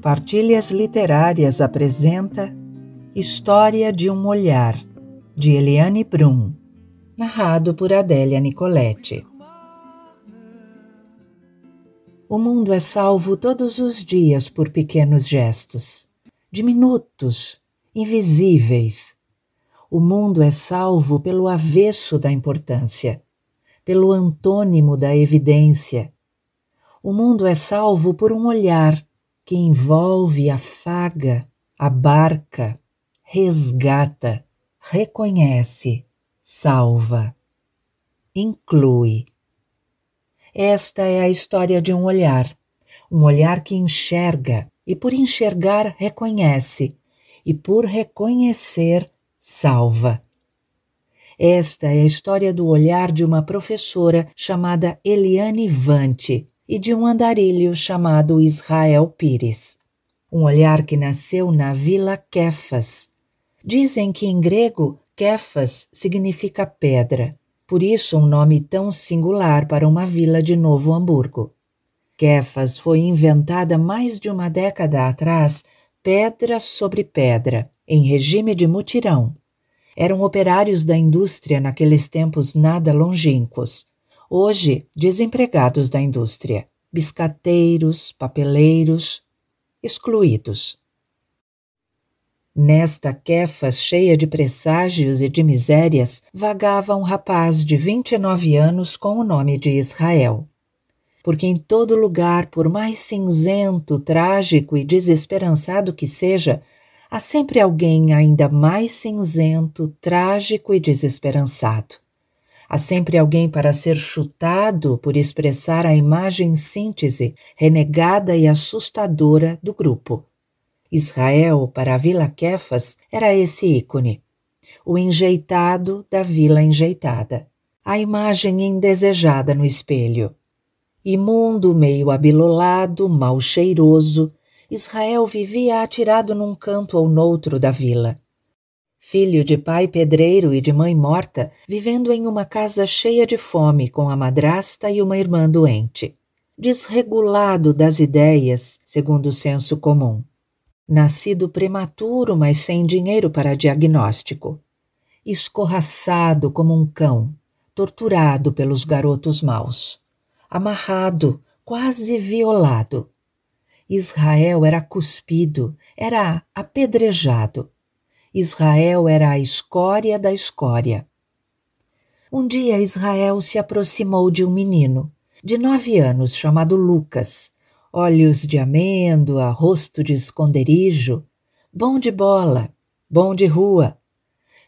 Partilhas Literárias apresenta História de um Olhar, de Eliane Brum, narrado por Adélia Nicoletti. O mundo é salvo todos os dias por pequenos gestos, diminutos, invisíveis. O mundo é salvo pelo avesso da importância, pelo antônimo da evidência. O mundo é salvo por um olhar que envolve, afaga, abarca, resgata, reconhece, salva, inclui. Esta é a história de um olhar, um olhar que enxerga e, por enxergar, reconhece, e por reconhecer, salva. Esta é a história do olhar de uma professora chamada Eliane Vante, e de um andarilho chamado Israel Pires. Um olhar que nasceu na Vila Kefas. Dizem que em grego Kefas significa pedra, por isso um nome tão singular para uma vila de Novo Hamburgo. Kefas foi inventada mais de uma década atrás, pedra sobre pedra, em regime de mutirão. Eram operários da indústria naqueles tempos nada longínquos, Hoje, desempregados da indústria, biscateiros, papeleiros, excluídos. Nesta quefa cheia de presságios e de misérias, vagava um rapaz de 29 anos com o nome de Israel. Porque em todo lugar, por mais cinzento, trágico e desesperançado que seja, há sempre alguém ainda mais cinzento, trágico e desesperançado. Há sempre alguém para ser chutado por expressar a imagem síntese renegada e assustadora do grupo. Israel, para a Vila Kefas, era esse ícone. O enjeitado da vila enjeitada. A imagem indesejada no espelho. Imundo, meio abilolado, mal cheiroso, Israel vivia atirado num canto ou noutro da vila filho de pai pedreiro e de mãe morta, vivendo em uma casa cheia de fome com a madrasta e uma irmã doente. Desregulado das ideias, segundo o senso comum. Nascido prematuro, mas sem dinheiro para diagnóstico. Escorraçado como um cão, torturado pelos garotos maus. Amarrado, quase violado. Israel era cuspido, era apedrejado. Israel era a escória da escória. Um dia Israel se aproximou de um menino, de nove anos, chamado Lucas, olhos de amêndoa, rosto de esconderijo, bom de bola, bom de rua.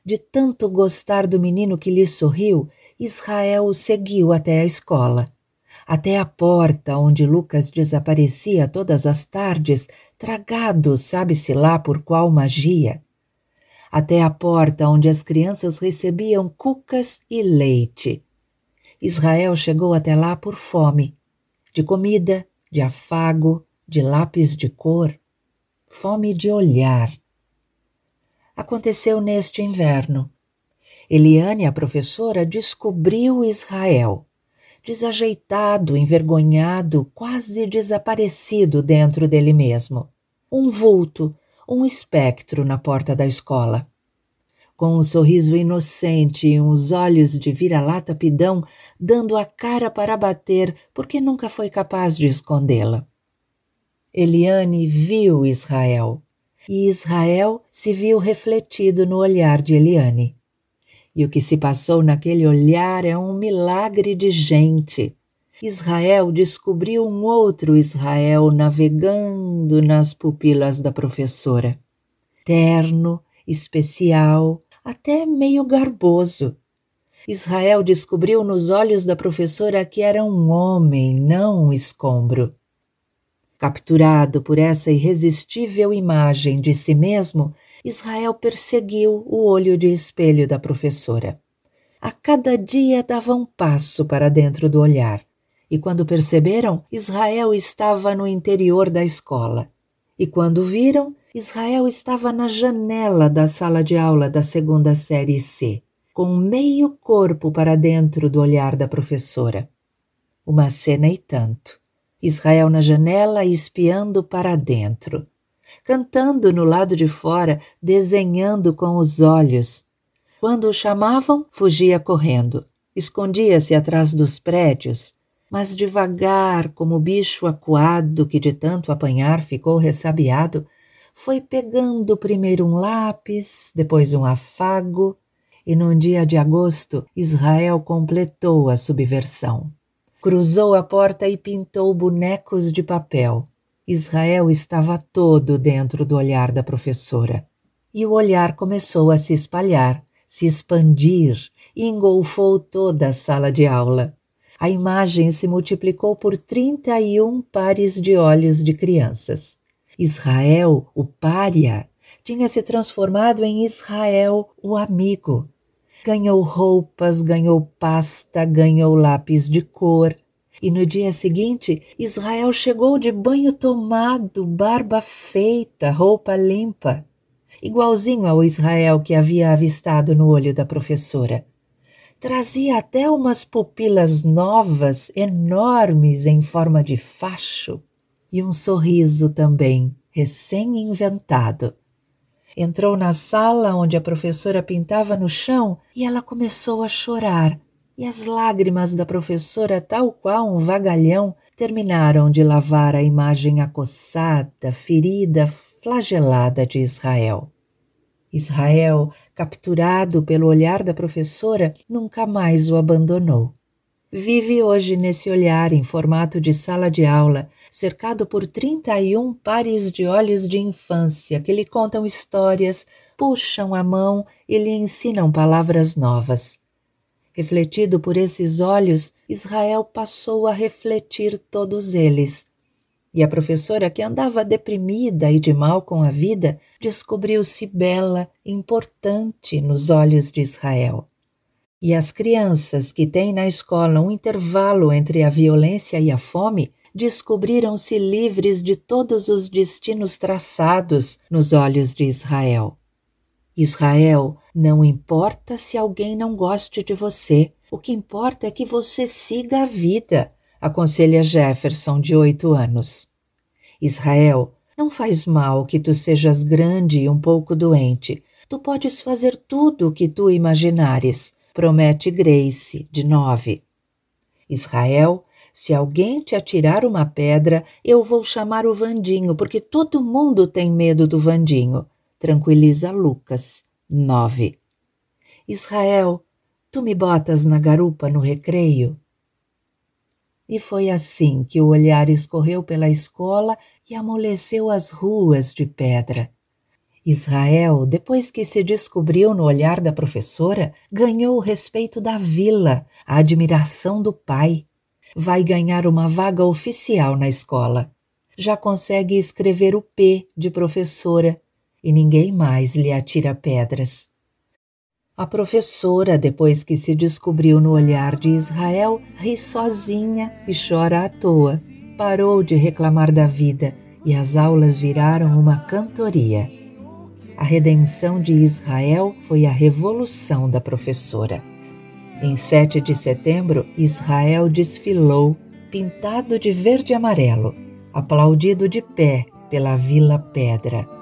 De tanto gostar do menino que lhe sorriu, Israel o seguiu até a escola. Até a porta onde Lucas desaparecia todas as tardes, tragado sabe-se lá por qual magia até a porta onde as crianças recebiam cucas e leite. Israel chegou até lá por fome, de comida, de afago, de lápis de cor, fome de olhar. Aconteceu neste inverno. Eliane, a professora, descobriu Israel, desajeitado, envergonhado, quase desaparecido dentro dele mesmo. Um vulto um espectro na porta da escola. Com um sorriso inocente e uns olhos de vira-lata pidão, dando a cara para bater porque nunca foi capaz de escondê-la. Eliane viu Israel, e Israel se viu refletido no olhar de Eliane. E o que se passou naquele olhar é um milagre de gente. Israel descobriu um outro Israel navegando nas pupilas da professora. Terno, especial, até meio garboso. Israel descobriu nos olhos da professora que era um homem, não um escombro. Capturado por essa irresistível imagem de si mesmo, Israel perseguiu o olho de espelho da professora. A cada dia dava um passo para dentro do olhar. E quando perceberam, Israel estava no interior da escola. E quando viram, Israel estava na janela da sala de aula da segunda série C, com meio corpo para dentro do olhar da professora. Uma cena e tanto. Israel na janela espiando para dentro, cantando no lado de fora, desenhando com os olhos. Quando o chamavam, fugia correndo, escondia-se atrás dos prédios, mas devagar, como o bicho acuado que de tanto apanhar ficou ressabiado, foi pegando primeiro um lápis, depois um afago, e num dia de agosto Israel completou a subversão. Cruzou a porta e pintou bonecos de papel. Israel estava todo dentro do olhar da professora. E o olhar começou a se espalhar, se expandir, e engolfou toda a sala de aula. A imagem se multiplicou por 31 pares de olhos de crianças. Israel, o pária, tinha se transformado em Israel, o amigo. Ganhou roupas, ganhou pasta, ganhou lápis de cor. E no dia seguinte, Israel chegou de banho tomado, barba feita, roupa limpa. Igualzinho ao Israel que havia avistado no olho da professora. Trazia até umas pupilas novas, enormes em forma de facho, e um sorriso também, recém-inventado. Entrou na sala onde a professora pintava no chão e ela começou a chorar. E as lágrimas da professora, tal qual um vagalhão, terminaram de lavar a imagem acossada, ferida, flagelada de Israel. Israel, capturado pelo olhar da professora, nunca mais o abandonou. Vive hoje nesse olhar em formato de sala de aula, cercado por 31 pares de olhos de infância que lhe contam histórias, puxam a mão e lhe ensinam palavras novas. Refletido por esses olhos, Israel passou a refletir todos eles e a professora, que andava deprimida e de mal com a vida, descobriu-se bela, importante nos olhos de Israel. E as crianças que têm na escola um intervalo entre a violência e a fome descobriram-se livres de todos os destinos traçados nos olhos de Israel. Israel, não importa se alguém não goste de você, o que importa é que você siga a vida aconselha Jefferson, de oito anos. Israel, não faz mal que tu sejas grande e um pouco doente. Tu podes fazer tudo o que tu imaginares, promete Grace, de nove. Israel, se alguém te atirar uma pedra, eu vou chamar o Vandinho, porque todo mundo tem medo do Vandinho. Tranquiliza Lucas, nove. Israel, tu me botas na garupa no recreio? E foi assim que o olhar escorreu pela escola e amoleceu as ruas de pedra. Israel, depois que se descobriu no olhar da professora, ganhou o respeito da vila, a admiração do pai. Vai ganhar uma vaga oficial na escola. Já consegue escrever o P de professora e ninguém mais lhe atira pedras. A professora, depois que se descobriu no olhar de Israel, ri sozinha e chora à toa. Parou de reclamar da vida e as aulas viraram uma cantoria. A redenção de Israel foi a revolução da professora. Em 7 de setembro, Israel desfilou, pintado de verde e amarelo, aplaudido de pé pela Vila Pedra.